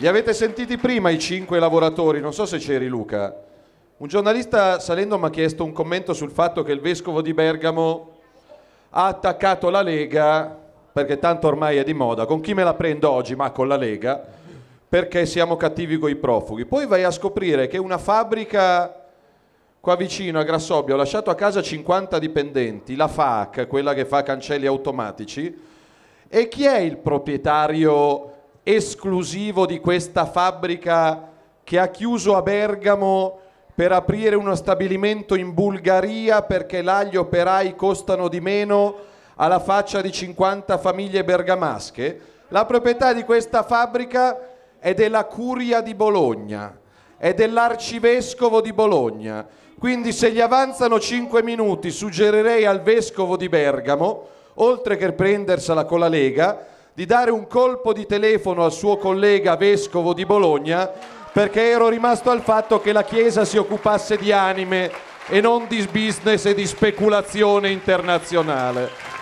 Li avete sentiti prima i cinque lavoratori, non so se c'eri Luca. Un giornalista salendo mi ha chiesto un commento sul fatto che il vescovo di Bergamo ha attaccato la Lega, perché tanto ormai è di moda, con chi me la prendo oggi? Ma con la Lega, perché siamo cattivi con i profughi. Poi vai a scoprire che una fabbrica qua vicino a Grassobbio ha lasciato a casa 50 dipendenti, la FAC, quella che fa cancelli automatici, e chi è il proprietario esclusivo di questa fabbrica che ha chiuso a Bergamo per aprire uno stabilimento in Bulgaria perché là gli operai costano di meno alla faccia di 50 famiglie bergamasche. La proprietà di questa fabbrica è della Curia di Bologna, è dell'arcivescovo di Bologna. Quindi se gli avanzano 5 minuti suggerirei al vescovo di Bergamo, oltre che prendersela con la Lega, di dare un colpo di telefono al suo collega vescovo di Bologna perché ero rimasto al fatto che la Chiesa si occupasse di anime e non di business e di speculazione internazionale.